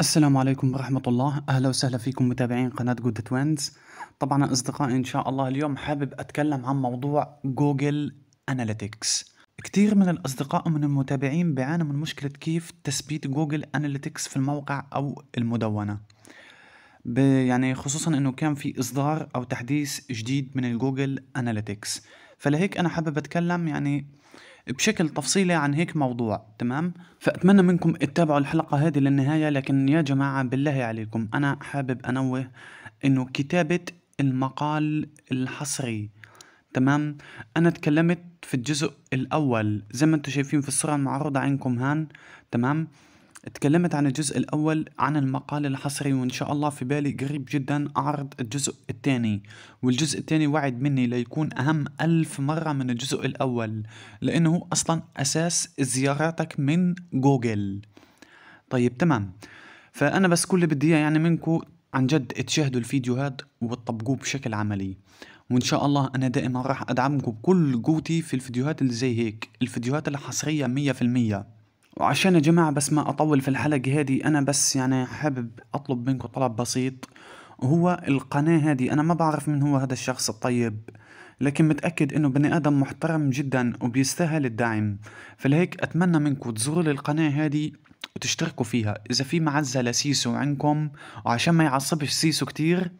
السلام عليكم ورحمة الله أهلا وسهلا فيكم متابعين قناة جود توينز طبعا أصدقائي إن شاء الله اليوم حابب أتكلم عن موضوع جوجل أناليتكس كتير من الأصدقاء ومن المتابعين بيعانوا من مشكلة كيف تثبيت جوجل أناليتكس في الموقع أو المدونة يعني خصوصا انه كان في اصدار او تحديث جديد من الجوجل اناليتكس فلهيك انا حابب اتكلم يعني بشكل تفصيلي عن هيك موضوع تمام فأتمنى منكم تتابعوا الحلقة هذه للنهاية لكن يا جماعة بالله عليكم أنا حابب أنوه إنه كتابة المقال الحصري تمام أنا تكلمت في الجزء الأول زي ما أنتم شايفين في الصورة المعروضة عندكم هان تمام تكلمت عن الجزء الأول عن المقال الحصري وإن شاء الله في بالي قريب جدا أعرض الجزء الثاني والجزء الثاني وعد مني ليكون أهم ألف مرة من الجزء الأول لأنه أصلا أساس زياراتك من جوجل طيب تمام فأنا بس كل اللي بدي يعني منكم عن جد تشاهدوا الفيديوهات وتطبقوه بشكل عملي وان شاء الله انا دائما راح ادعمكم بكل قوتي في الفيديوهات اللي زي هيك الفيديوهات الحصريه مية في المية وعشان يا جماعة بس ما أطول في الحلقة هذه أنا بس يعني حابب أطلب منكم طلب بسيط وهو القناة هذه أنا ما بعرف من هو هذا الشخص الطيب لكن متأكد إنه بني آدم محترم جدا وبيستاهل الدعم فلهيك أتمنى منكم تزوروا القناة هذه وتشتركوا فيها إذا في معزة لسيسو عندكم وعشان ما يعصبش سيسو كتير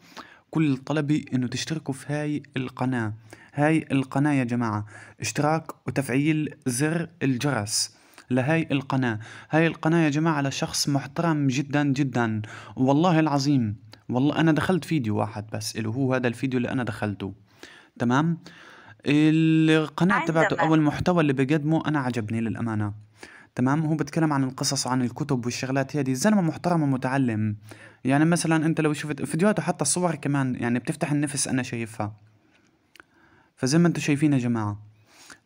كل طلبي إنه تشتركوا في هاي القناة هاي القناة يا جماعة اشتراك وتفعيل زر الجرس لهي القناة هاي القناة يا جماعة لشخص محترم جدا جدا والله العظيم والله أنا دخلت فيديو واحد بس اللي هو هذا الفيديو اللي أنا دخلته تمام القناة تبعته أو المحتوى اللي بقدمه أنا عجبني للأمانة تمام هو بتكلم عن القصص عن الكتب والشغلات هذه زلمه محترم ومتعلم يعني مثلا انت لو شفت فيديوهاته حتى الصور كمان يعني بتفتح النفس انا شايفها فزي ما انتم شايفين يا جماعه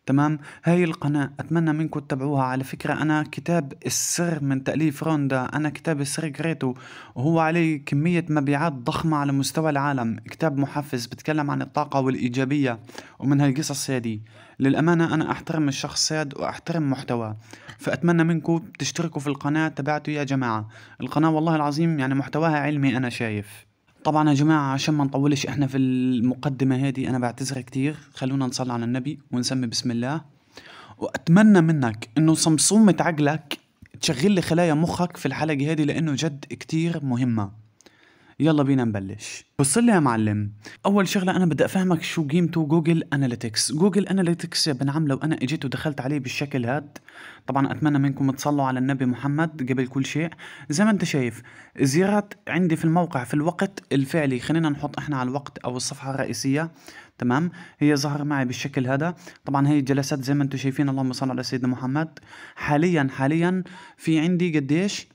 تمام هاي القناة أتمنى منكم تتابعوها على فكرة أنا كتاب السر من تأليف روندا أنا كتاب السر قريته وهو عليه كمية مبيعات ضخمة على مستوى العالم كتاب محفز بتكلم عن الطاقة والإيجابية ومن هالقصص هذه للأمانة أنا أحترم الشخص هاد وأحترم محتواه فأتمنى منكم تشتركوا في القناة تبعته يا جماعة القناة والله العظيم يعني محتواها علمي أنا شايف طبعا يا جماعة عشان ما نطولش احنا في المقدمة هذه انا بعتذر كتير خلونا نصلي على النبي ونسمي بسم الله واتمنى منك انه صمصومة عقلك تشغل لي خلايا مخك في الحلقة هذه لانه جد كتير مهمة يلا بينا نبلش وصل لي يا معلم اول شغله انا بدي افهمك شو قيمته جوجل اناليتكس جوجل اناليتكس يا بن عم لو انا اجيت ودخلت عليه بالشكل هاد طبعا اتمنى منكم تصلوا على النبي محمد قبل كل شيء زي ما انت شايف زيارات عندي في الموقع في الوقت الفعلي خلينا نحط احنا على الوقت او الصفحه الرئيسيه تمام هي ظهر معي بالشكل هذا طبعا هي الجلسات زي ما انتم شايفين اللهم صل على سيدنا محمد حاليا حاليا في عندي قديش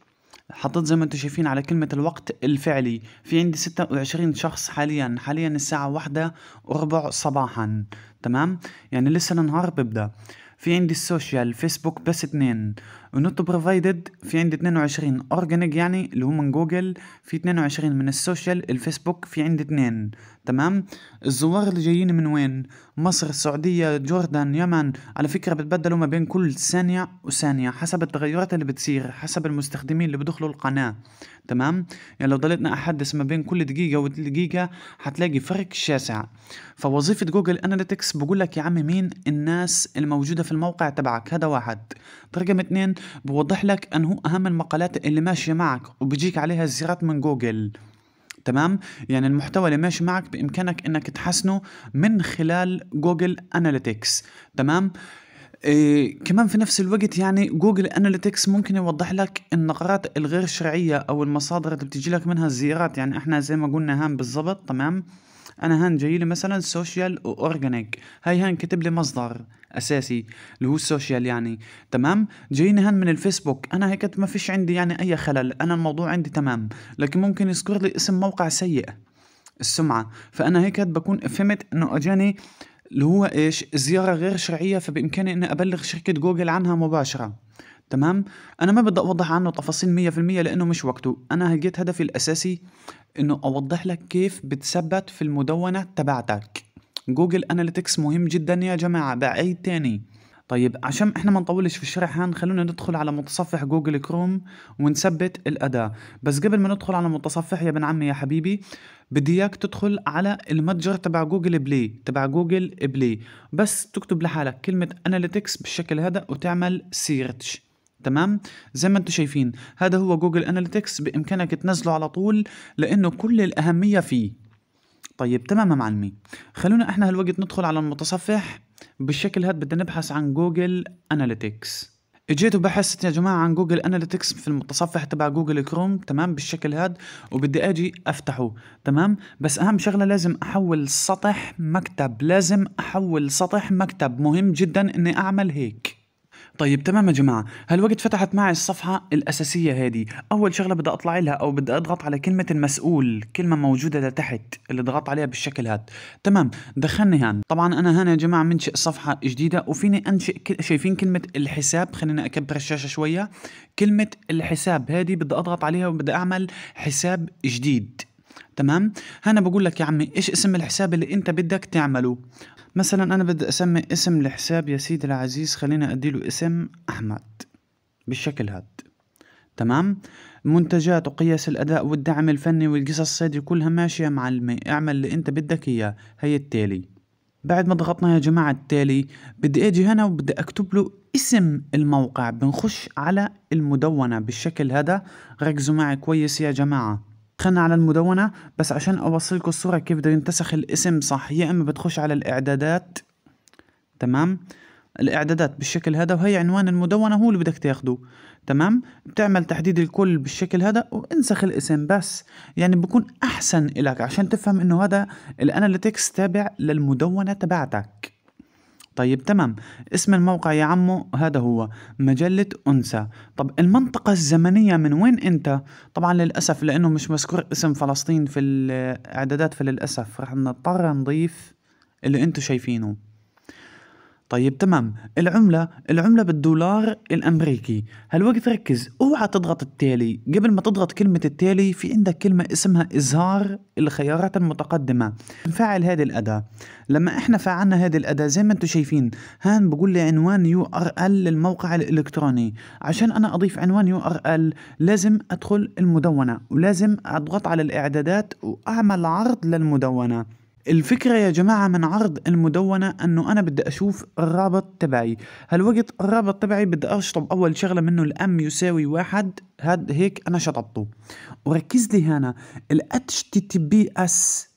حطيت زي ما انتم شايفين على كلمة الوقت الفعلي في عندي ستة وعشرين شخص حاليا حاليا الساعة واحدة وربع صباحا تمام يعني لسه النهار ببدأ في عندي السوشيال فيسبوك بس اتنين النوت بروفايدد في عندي 22 اورجانيك يعني اللي هم من جوجل في 22 من السوشيال الفيسبوك في عندي 2 تمام الزوار اللي جايين من وين مصر السعودية جوردان يمن على فكرة بتبدلوا ما بين كل ثانية وثانية حسب التغيرات اللي بتصير حسب المستخدمين اللي بدخلوا القناة تمام يعني لو ضليتنا احدث ما بين كل دقيقة ودقيقة هتلاقي فرق شاسع فوظيفة جوجل اناليتكس بقول لك يا عم مين الناس الموجودة في الموقع تبعك هذا واحد رقم اتنين بوضح لك انه اهم المقالات اللي ماشيه معك وبيجيك عليها الزيارات من جوجل تمام يعني المحتوى اللي ماشي معك بامكانك انك تحسنه من خلال جوجل اناليتكس تمام إيه كمان في نفس الوقت يعني جوجل اناليتكس ممكن يوضح لك النقرات الغير شرعيه او المصادر اللي بتجي لك منها الزيارات يعني احنا زي ما قلنا هان بالضبط تمام انا هان جاي لي مثلا سوشيال اورجانيك هاي هان كتب لي مصدر اساسي اللي هو السوشيال يعني تمام جايين هن من الفيسبوك انا هيك ما فيش عندي يعني اي خلل انا الموضوع عندي تمام لكن ممكن يذكر لي اسم موقع سيء السمعه فانا هيك بكون فهمت انه اجاني اللي هو ايش زياره غير شرعيه فبامكاني اني ابلغ شركه جوجل عنها مباشره تمام انا ما بدي اوضح عنه تفاصيل 100% لانه مش وقته انا هجيت هدفي الاساسي انه اوضح لك كيف بتثبت في المدونه تبعتك جوجل اناليتكس مهم جدا يا جماعه بعيد تاني طيب عشان احنا ما نطولش في الشرح هان خلونا ندخل على متصفح جوجل كروم ونثبت الأداة بس قبل ما ندخل على متصفح يا ابن عمي يا حبيبي بدي اياك تدخل على المتجر تبع جوجل بلاي تبع جوجل بلاي بس تكتب لحالك كلمة اناليتكس بالشكل هذا وتعمل سيرتش تمام زي ما انتم شايفين هذا هو جوجل اناليتكس بامكانك تنزله على طول لانه كل الاهميه فيه طيب تمام معلمي خلونا احنا هالوقت ندخل على المتصفح بالشكل هاد بدنا نبحث عن جوجل اناليتكس اجيت وبحثت يا جماعه عن جوجل اناليتكس في المتصفح تبع جوجل كروم تمام بالشكل هاد وبدي اجي افتحه تمام بس اهم شغله لازم احول سطح مكتب لازم احول سطح مكتب مهم جدا اني اعمل هيك طيب تمام يا جماعه هالوقت فتحت معي الصفحه الاساسيه هذه اول شغله بدي اطلع لها او بدي اضغط على كلمه المسؤول كلمه موجوده لتحت اللي ضغط عليها بالشكل هاد تمام دخلني هان طبعا انا هنا يا جماعه منشئ صفحه جديده وفيني انشئ كل... شايفين كلمه الحساب خلينا اكبر الشاشه شويه كلمه الحساب هذه بدي اضغط عليها وبدي اعمل حساب جديد تمام هنا بقول لك يا عمي ايش اسم الحساب اللي انت بدك تعمله مثلا أنا بدي أسمي اسم الحساب يا سيدي العزيز خلينا أديله اسم أحمد بالشكل هاد تمام منتجات وقياس الأداء والدعم الفني والقصص الصيدي كلها ماشية يا معلمي اعمل اللي أنت بدك إياه هي التالي بعد ما ضغطنا يا جماعة التالي بدي أجي هنا وبدي أكتب له اسم الموقع بنخش على المدونة بالشكل هذا ركزوا معي كويس يا جماعة دخلنا على المدونة بس عشان أوصلكوا الصورة كيف بده ينتسخ الاسم صح يا إما بتخش على الإعدادات تمام الإعدادات بالشكل هذا وهي عنوان المدونة هو اللي بدك تاخده تمام بتعمل تحديد الكل بالشكل هذا وانسخ الاسم بس يعني بكون أحسن إلك عشان تفهم إنه هذا الأناليتكس تابع للمدونة تبعتك طيب تمام اسم الموقع يا عمو هذا هو مجلة أنسة طب المنطقة الزمنية من وين أنت؟ طبعا للأسف لأنه مش مذكور اسم فلسطين في الإعدادات فللأسف رح نضطر نضيف اللي أنتم شايفينه طيب تمام العملة العملة بالدولار الأمريكي هالوقت ركز اوعى تضغط التالي قبل ما تضغط كلمة التالي في عندك كلمة اسمها إظهار الخيارات المتقدمة نفعل هذه الأداة لما احنا فعلنا هذه الأداة زي ما انتم شايفين هان بقول لي عنوان يو ار ال للموقع الإلكتروني عشان أنا أضيف عنوان يو ار ال لازم أدخل المدونة ولازم أضغط على الإعدادات وأعمل عرض للمدونة الفكرة يا جماعة من عرض المدونة انه انا بدي اشوف الرابط تبعي هالوقت الرابط تبعي بدي اشطب اول شغلة منه الام يساوي واحد هاد هيك انا شطبته وركز لي هنا ال HTTPS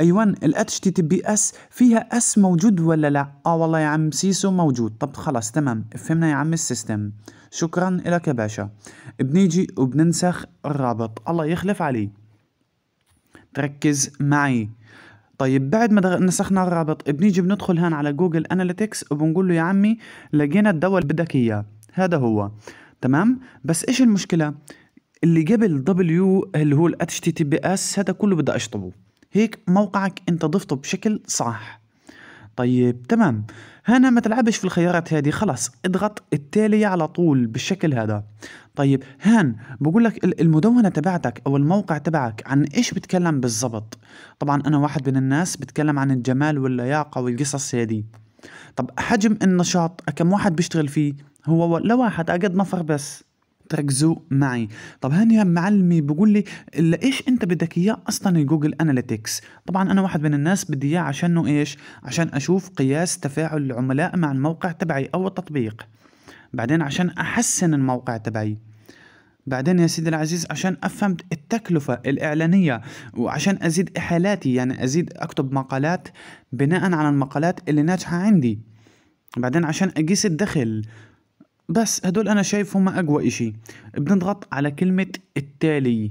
ايوان ال HTTPS فيها اس موجود ولا لا اه والله يا عم سيسو موجود طب خلاص تمام فهمنا يا عم السيستم شكرا لك يا باشا بنيجي وبننسخ الرابط الله يخلف علي تركز معي طيب بعد ما نسخنا الرابط بنيجي بندخل هان على جوجل اناليتكس وبنقول له يا عمي لقينا الدواء اللي بدك اياه هذا هو تمام بس ايش المشكله اللي قبل دبليو اللي هو الاتش تي تي بي اس هذا كله بدي اشطبه هيك موقعك انت ضفته بشكل صح طيب تمام هنا ما تلعبش في الخيارات هذه خلاص اضغط التالية على طول بالشكل هذا طيب هان بقول لك المدونة تبعتك أو الموقع تبعك عن إيش بتكلم بالضبط طبعا أنا واحد من الناس بتكلم عن الجمال واللياقة والقصص هذه طب حجم النشاط كم واحد بيشتغل فيه هو لواحد أقد نفر بس تركزوا معي طب هاني معلمي بقول لي ايش انت بدك اياه اصلا جوجل اناليتكس طبعا انا واحد من الناس بدي اياه عشان ايش عشان اشوف قياس تفاعل العملاء مع الموقع تبعي او التطبيق بعدين عشان احسن الموقع تبعي بعدين يا سيدي العزيز عشان افهم التكلفة الإعلانية وعشان أزيد إحالاتي يعني أزيد أكتب مقالات بناء على المقالات اللي ناجحة عندي بعدين عشان أقيس الدخل بس هدول انا شايفهم اقوى اشي بنضغط على كلمة التالي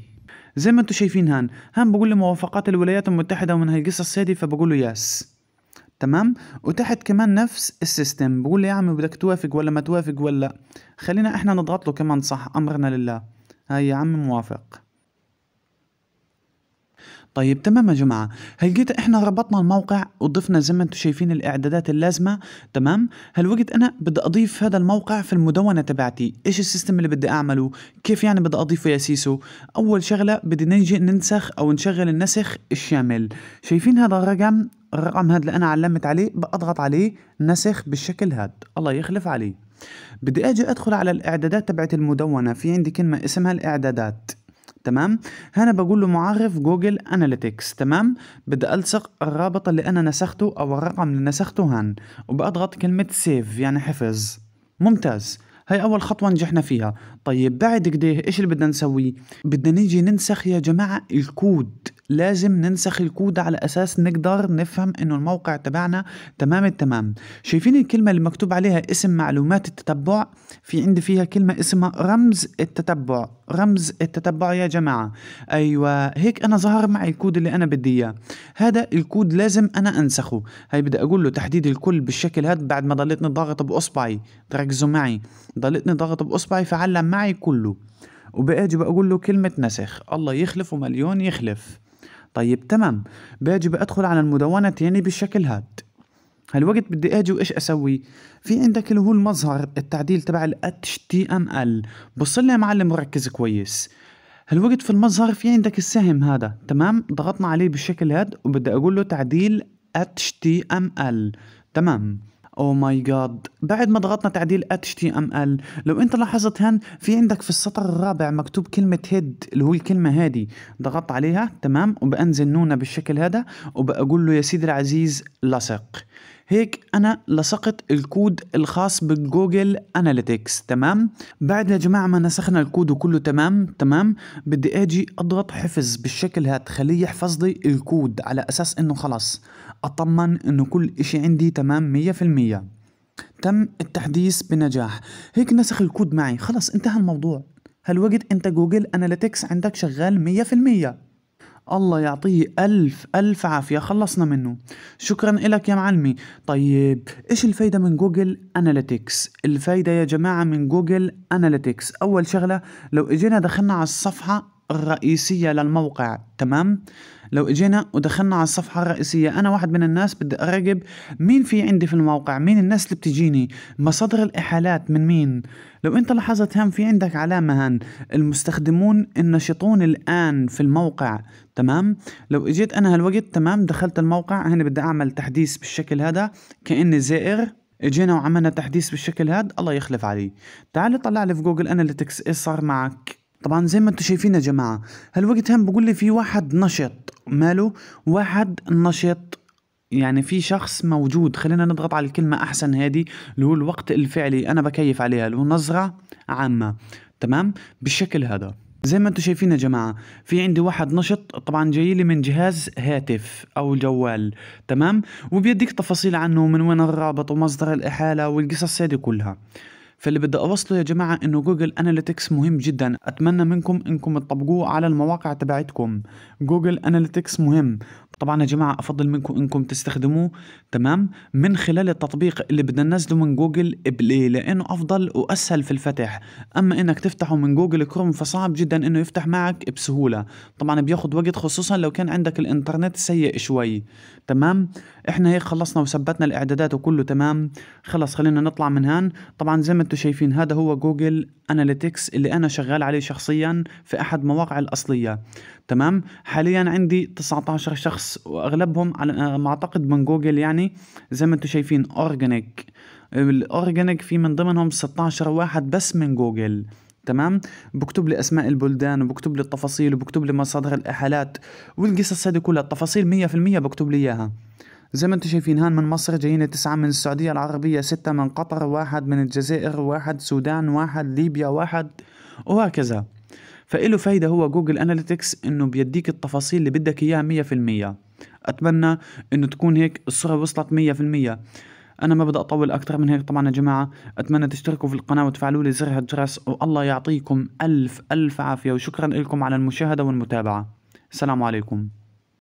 زي ما انتم شايفين هان هان بقول لي موافقات الولايات المتحدة ومن هالقصص السادي فبقول له يس تمام وتحت كمان نفس السيستم بقول لي يا عمي بدك توافق ولا ما توافق ولا خلينا احنا نضغط له كمان صح امرنا لله هاي يا عمي موافق طيب تمام يا جماعة جيت احنا ربطنا الموقع وضفنا زي ما انتم شايفين الاعدادات اللازمة تمام هالوقت انا بدي اضيف هذا الموقع في المدونة تبعتي ايش السيستم اللي بدي اعمله كيف يعني بدي اضيفه يا سيسو اول شغلة بدي نجي ننسخ او نشغل النسخ الشامل شايفين هذا الرقم الرقم هذا اللي انا علمت عليه بضغط عليه نسخ بالشكل هذا الله يخلف عليه بدي اجي ادخل على الاعدادات تبعت المدونة في عندي كلمة اسمها الاعدادات تمام هنا بقول له معرف جوجل اناليتكس تمام بدي الصق الرابط اللي انا نسخته او الرقم اللي نسخته هان وبضغط كلمه سيف يعني حفظ ممتاز هاي أول خطوة نجحنا فيها طيب بعد كده إيه؟ إيش اللي بدنا نسويه؟ بدنا نيجي ننسخ يا جماعة الكود لازم ننسخ الكود على اساس نقدر نفهم انه الموقع تبعنا تمام التمام شايفين الكلمه اللي مكتوب عليها اسم معلومات التتبع في عندي فيها كلمه اسمها رمز التتبع رمز التتبع يا جماعه ايوه هيك انا ظهر معي الكود اللي انا بدي اياه هذا الكود لازم انا انسخه هاي بدي اقول له تحديد الكل بالشكل هذا بعد ما ضليتني ضاغط باصبعي تركزوا معي ضليتني ضاغط باصبعي فعلم معي كله وباجي بقول له كلمه نسخ الله يخلف ومليون يخلف طيب تمام باجي بدخل على المدونة تاني يعني بالشكل هاد هالوقت بدي اجي وايش اسوي في عندك اللي هو المظهر التعديل تبع ال HTML بصلي يا معلم مركز كويس هالوقت في المظهر في عندك السهم هذا تمام ضغطنا عليه بالشكل هاد وبدي اقول له تعديل HTML تمام او ماي جاد بعد ما ضغطنا تعديل HTML لو انت لاحظت هان في عندك في السطر الرابع مكتوب كلمة هيد اللي هو الكلمة هادي ضغطت عليها تمام وبأنزل نونة بالشكل هذا وبقول له يا سيدي العزيز لصق هيك أنا لصقت الكود الخاص بالجوجل أناليتكس تمام بعد يا جماعة ما نسخنا الكود وكله تمام تمام بدي أجي أضغط حفظ بالشكل هاد خليه يحفظ لي الكود على أساس إنه خلاص أطمن إنه كل إشي عندي تمام مية في المية تم التحديث بنجاح هيك نسخ الكود معي خلاص انتهى الموضوع هالوقت انت جوجل اناليتكس عندك شغال مية في المية الله يعطيه ألف ألف عافية خلصنا منه شكرا لك يا معلمي طيب إيش الفايدة من جوجل أناليتكس الفايدة يا جماعة من جوجل أناليتكس أول شغلة لو إجينا دخلنا على الصفحة الرئيسية للموقع تمام لو اجينا ودخلنا على الصفحه الرئيسيه انا واحد من الناس بدي اراقب مين في عندي في الموقع مين الناس اللي بتجيني مصادر الاحالات من مين لو انت لاحظت هم في عندك علامه هان المستخدمون النشطون الان في الموقع تمام لو اجيت انا هالوقت تمام دخلت الموقع هنا بدي اعمل تحديث بالشكل هذا كاني زائر اجينا وعملنا تحديث بالشكل هذا الله يخلف علي تعال طلع لي في جوجل اناليتكس ايش صار معك طبعا زي ما انتم شايفين يا جماعه هالوقت هم بقول لي في واحد نشط ماله واحد نشط يعني في شخص موجود خلينا نضغط على الكلمة أحسن هذه اللي هو الوقت الفعلي أنا بكيف عليها اللي هو نظرة عامة تمام بالشكل هذا زي ما انتم شايفين يا جماعة في عندي واحد نشط طبعا جاي لي من جهاز هاتف او جوال تمام وبيديك تفاصيل عنه من وين الرابط ومصدر الاحالة والقصص هذه كلها فاللي بدي اوصله يا جماعه انه جوجل اناليتكس مهم جدا اتمنى منكم انكم تطبقوه على المواقع تبعتكم جوجل اناليتكس مهم طبعا يا جماعه افضل منكم انكم تستخدموه تمام من خلال التطبيق اللي بدنا ننزله من جوجل بلاي لانه افضل واسهل في الفتح اما انك تفتحه من جوجل كروم فصعب جدا انه يفتح معك بسهوله طبعا بياخد وقت خصوصا لو كان عندك الانترنت سيء شوي تمام احنا هيك خلصنا وثبتنا الاعدادات وكله تمام خلص خلينا نطلع من هان طبعا زي ما انتم شايفين هذا هو جوجل اناليتكس اللي انا شغال عليه شخصيا في احد مواقع الاصليه تمام حاليا عندي 19 شخص واغلبهم على ما اعتقد من جوجل يعني زي ما انتم شايفين اورجانيك الاورجانيك في من ضمنهم 16 واحد بس من جوجل تمام بكتب لي اسماء البلدان وبكتب لي التفاصيل وبكتب لي مصادر الاحالات والقصص هذه كلها التفاصيل 100% بكتب لي اياها زي ما انتم شايفين هان من مصر جايين تسعة من السعودية العربية ستة من قطر واحد من الجزائر واحد سودان واحد ليبيا واحد وهكذا فإله فايدة هو جوجل أناليتكس إنه بيديك التفاصيل اللي بدك إياها مية في المية أتمنى إنه تكون هيك الصورة وصلت مية في المية أنا ما بدي أطول أكتر من هيك طبعا يا جماعة أتمنى تشتركوا في القناة وتفعلوا لي زر الجرس والله يعطيكم ألف ألف عافية وشكرا لكم على المشاهدة والمتابعة السلام عليكم